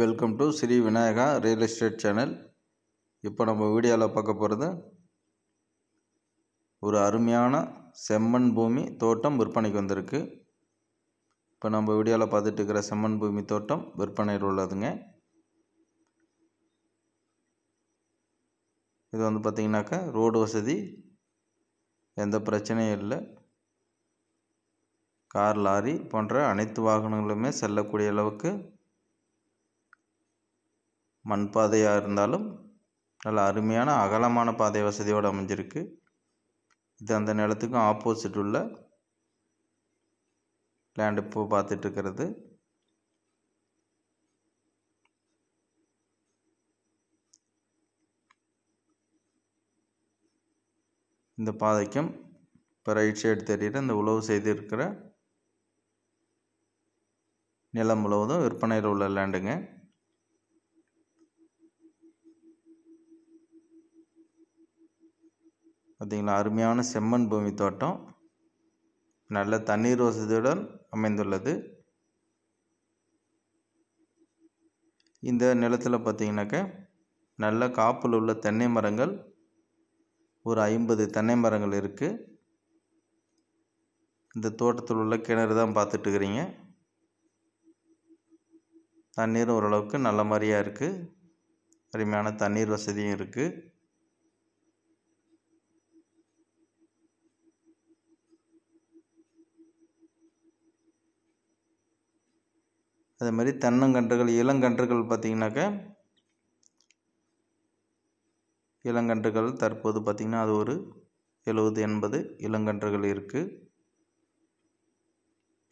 welcome to Shri Vinayaka real estate channel இப்போ நம்ம வீடியோவில் பார்க்க போகிறது ஒரு அருமையான செம்மண் பூமி தோட்டம் விற்பனைக்கு வந்திருக்கு இப்போ நம்ம வீடியோவில் பார்த்துட்டு இருக்கிற செம்மண் பூமி தோட்டம் விற்பனையில் உள்ளதுங்க இது வந்து பார்த்திங்கனாக்கா ரோடு வசதி எந்த பிரச்சனையும் இல்லை கார் லாரி போன்ற அனைத்து வாகனங்களுமே செல்லக்கூடிய அளவுக்கு மண் பாதையாக இருந்தாலும் நல்ல அருமையான அகலமான பாதை வசதியோடு அமைஞ்சிருக்கு இது அந்த நிலத்துக்கும் ஆப்போசிட் உள்ள லேண்ட் இப்போ பார்த்துட்ருக்கிறது இந்த பாதைக்கும் இப்போ ரைட் சைடு தெரிகிற இந்த உழவு செய்திருக்கிற நிலம் முழுவதும் விற்பனையில் உள்ள லேண்டுங்க பார்த்தீங்களா அருமையான செம்மண் பூமி தோட்டம் நல்ல தண்ணீர் வசதியுடன் அமைந்துள்ளது இந்த நிலத்தில் பார்த்திங்கனாக்க நல்ல காப்பில் உள்ள தென்னை மரங்கள் ஒரு ஐம்பது தென்னை மரங்கள் இருக்குது இந்த தோட்டத்தில் உள்ள கிணறு தான் பார்த்துட்டுக்கிறீங்க தண்ணீர் ஓரளவுக்கு நல்ல மாதிரியாக இருக்குது அருமையான தண்ணீர் வசதியும் இருக்குது அதே மாதிரி தென்னங்கன்றுகள் இளங்கன்றுகள் பார்த்தீங்கன்னாக்க இளங்கன்றுகள் தற்போது பார்த்திங்கன்னா அது ஒரு எழுபது எண்பது இளங்கன்றுகள் இருக்குது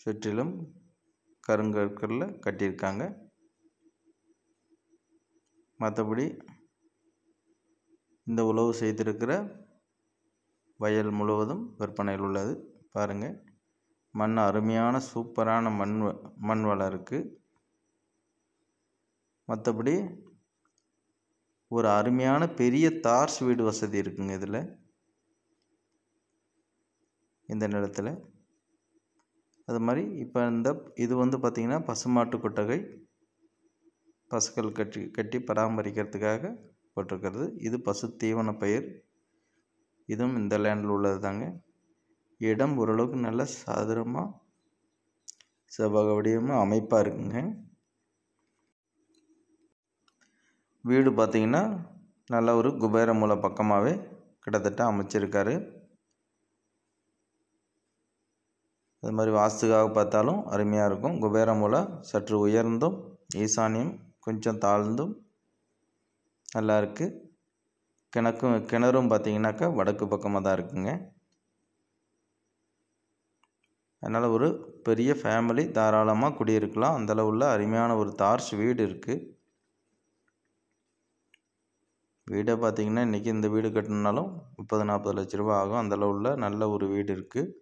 சுற்றிலும் கருங்கற்களில் கட்டியிருக்காங்க மற்றபடி இந்த உழவு செய்திருக்கிற வயல் முழுவதும் விற்பனையில் உள்ளது பாருங்கள் மண் அருமையான சூப்பரான மண் மண் வளம் இருக்குது மற்றபடி ஒரு அருமையான பெரிய தார்ஸ் வீடு வசதி இருக்குங்க இதில் இந்த நிலத்தில் அது மாதிரி இப்போ இந்த இது வந்து பார்த்திங்கன்னா பசுமாட்டு கொட்டகை பசுக்கள் கட்டி கட்டி பராமரிக்கிறதுக்காக போட்டிருக்கிறது இது பசு தீவன பயிர் இதுவும் இந்த லேண்டில் உள்ளது தாங்க இடம் ஓரளவுக்கு நல்ல சாதகமாக செவ்வக வடிவமாக அமைப்பாக இருக்குங்க வீடு பார்த்திங்கன்னா நல்ல ஒரு குபேர மூல பக்கமாகவே கிட்டத்தட்ட அமைச்சிருக்காரு அது மாதிரி வாஸ்துக்காக பார்த்தாலும் அருமையாக இருக்கும் குபேர மூல சற்று உயர்ந்தும் ஈசானியம் கொஞ்சம் தாழ்ந்தும் நல்லா இருக்குது கிணக்கும் கிணறும் பார்த்திங்கனாக்கா வடக்கு பக்கமாக தான் இருக்குங்க அதனால் ஒரு பெரிய ஃபேமிலி தாராளமாக குடியிருக்கலாம் அந்தளவுள்ள அருமையான ஒரு தார்ஸ் வீடு இருக்குது வீடை பார்த்திங்கன்னா இன்றைக்கி இந்த வீடு கட்டினாலும் முப்பது நாற்பது லட்ச ரூபா ஆகும் அந்தளவுள்ள நல்ல ஒரு வீடு இருக்குது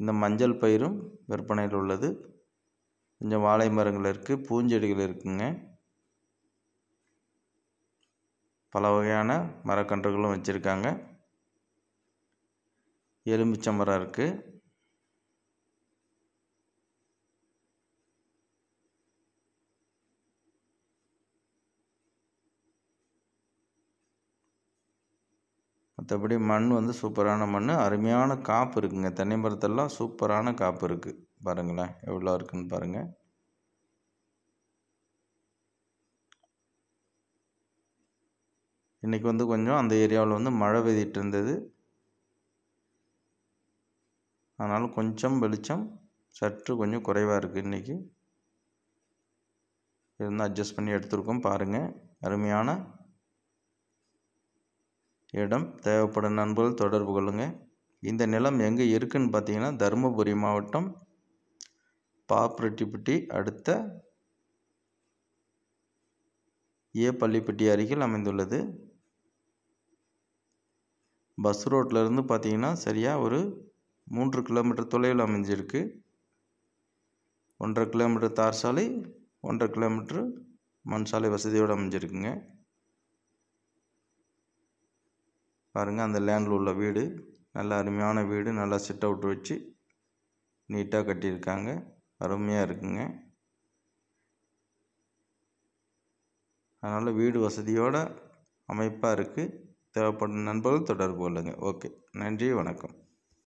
இந்த மஞ்சள் பயிரும் விற்பனையில் உள்ளது கொஞ்சம் வாழை மரங்கள் இருக்குது பூஞ்செடிகள் இருக்குங்க பல வகையான மரக்கன்றுகளும் வச்சுருக்காங்க எலுமிச்சமரம் இருக்குது மற்றபடி மண் வந்து சூப்பரான மண் அருமையான காப்பு இருக்குங்க தென்னை மரத்தெல்லாம் சூப்பரான காப்பு இருக்குது பாருங்களேன் எவ்வளோ இருக்குன்னு பாருங்கள் இன்றைக்கி வந்து கொஞ்சம் அந்த ஏரியாவில் வந்து மழை பெய்திட்டு இருந்தது அதனால் கொஞ்சம் வெளிச்சம் சற்று கொஞ்சம் குறைவாக இருக்குது இன்றைக்கி இருந்து அட்ஜஸ்ட் பண்ணி எடுத்துருக்கோம் பாருங்கள் அருமையான இடம் தேவைப்படும் நண்பர்கள் தொடர்பு கொள்ளுங்கள் இந்த நிலம் எங்கே இருக்குதுன்னு பார்த்தீங்கன்னா தருமபுரி மாவட்டம் பாப்ரெட்டிப்பட்டி அடுத்த ஏ பள்ளிப்பட்டி அருகில் அமைந்துள்ளது பஸ் ரோட்டில் இருந்து பார்த்தீங்கன்னா சரியாக ஒரு மூன்று கிலோமீட்டர் தொலைவில் அமைஞ்சிருக்கு ஒன்றரை கிலோமீட்டர் தார் சாலை ஒன்றரை கிலோமீட்ரு மண் சாலை வசதியோடு அமைஞ்சிருக்குங்க பாருங்கள் அந்த லேண்டில் உள்ள வீடு நல்ல அருமையான வீடு நல்லா சிட் அவுட் வச்சு நீட்டாக கட்டியிருக்காங்க அருமையாக இருக்குங்க அதனால் வீடு வசதியோட அமைப்பாக இருக்குது தேவைப்படும் நண்பர்கள் தொடர்பு கொள்ளுங்கள் ஓகே நன்றி வணக்கம்